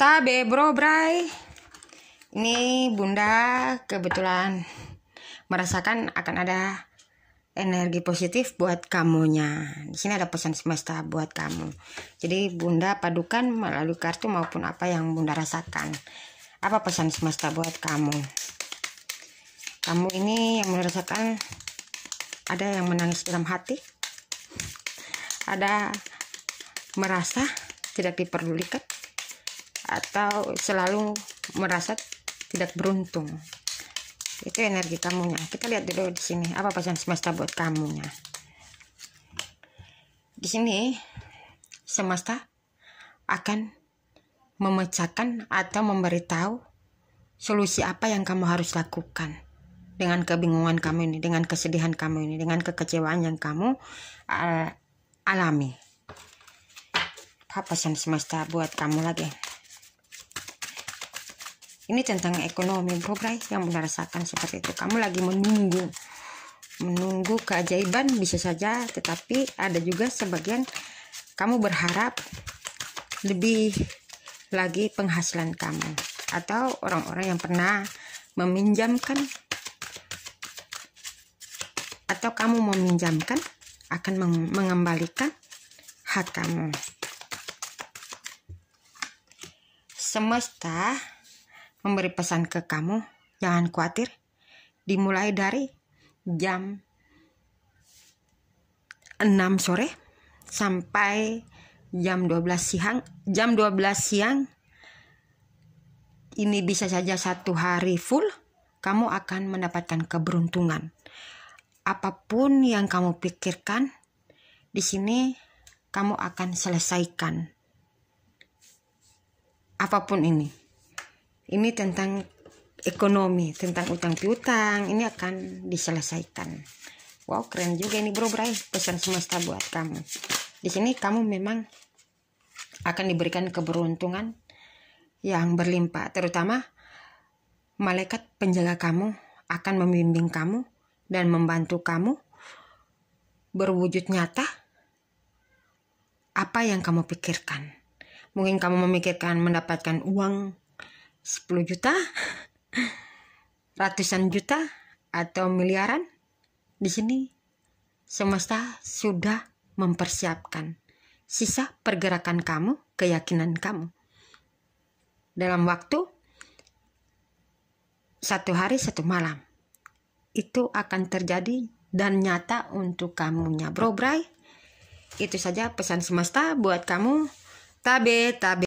Tabe bro bray. Ini bunda kebetulan merasakan akan ada energi positif buat kamunya. Di sini ada pesan semesta buat kamu. Jadi Bunda padukan melalui kartu maupun apa yang Bunda rasakan. Apa pesan semesta buat kamu? Kamu ini yang merasakan ada yang menangis dalam hati. Ada merasa tidak diperdulikan atau selalu merasa tidak beruntung itu energi kamunya kita lihat dulu di sini apa pesan semesta buat kamunya di sini semesta akan memecahkan atau memberitahu solusi apa yang kamu harus lakukan dengan kebingungan kamu ini dengan kesedihan kamu ini dengan kekecewaan yang kamu uh, alami apa pesan semesta buat kamu lagi ini tentang ekonomi bro guys yang merasakan seperti itu kamu lagi menunggu menunggu keajaiban bisa saja tetapi ada juga sebagian kamu berharap lebih lagi penghasilan kamu atau orang-orang yang pernah meminjamkan atau kamu meminjamkan akan mengembalikan hak kamu semesta memberi pesan ke kamu, jangan khawatir. Dimulai dari jam 6 sore sampai jam 12 siang. Jam 12 siang ini bisa saja satu hari full, kamu akan mendapatkan keberuntungan. Apapun yang kamu pikirkan, di sini kamu akan selesaikan. Apapun ini ini tentang ekonomi tentang utang piutang ini akan diselesaikan wow keren juga ini bro bray pesan semesta buat kamu di sini kamu memang akan diberikan keberuntungan yang berlimpah terutama malaikat penjaga kamu akan membimbing kamu dan membantu kamu berwujud nyata apa yang kamu pikirkan mungkin kamu memikirkan mendapatkan uang 10 juta, ratusan juta, atau miliaran. Di sini semesta sudah mempersiapkan sisa pergerakan kamu, keyakinan kamu. Dalam waktu satu hari satu malam. Itu akan terjadi dan nyata untuk kamunya. Bro Bray, itu saja pesan semesta buat kamu. Tabe, tabe.